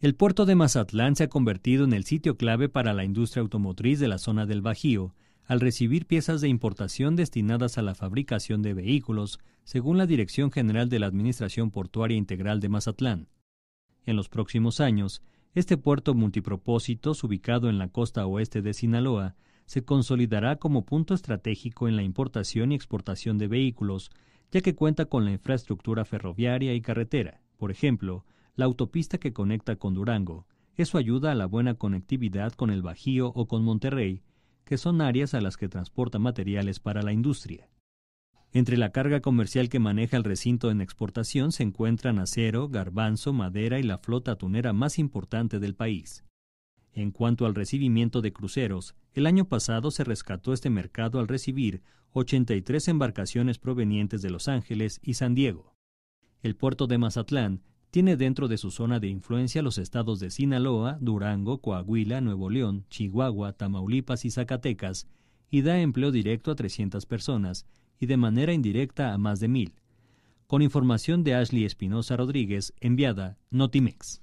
El puerto de Mazatlán se ha convertido en el sitio clave para la industria automotriz de la zona del Bajío, al recibir piezas de importación destinadas a la fabricación de vehículos, según la Dirección General de la Administración Portuaria Integral de Mazatlán. En los próximos años, este puerto multipropósitos ubicado en la costa oeste de Sinaloa se consolidará como punto estratégico en la importación y exportación de vehículos, ya que cuenta con la infraestructura ferroviaria y carretera, por ejemplo, la autopista que conecta con Durango. Eso ayuda a la buena conectividad con el Bajío o con Monterrey, que son áreas a las que transporta materiales para la industria. Entre la carga comercial que maneja el recinto en exportación se encuentran acero, garbanzo, madera y la flota atunera más importante del país. En cuanto al recibimiento de cruceros, el año pasado se rescató este mercado al recibir 83 embarcaciones provenientes de Los Ángeles y San Diego. El puerto de Mazatlán tiene dentro de su zona de influencia los estados de Sinaloa, Durango, Coahuila, Nuevo León, Chihuahua, Tamaulipas y Zacatecas, y da empleo directo a 300 personas y de manera indirecta a más de 1000. Con información de Ashley Espinosa Rodríguez, enviada Notimex.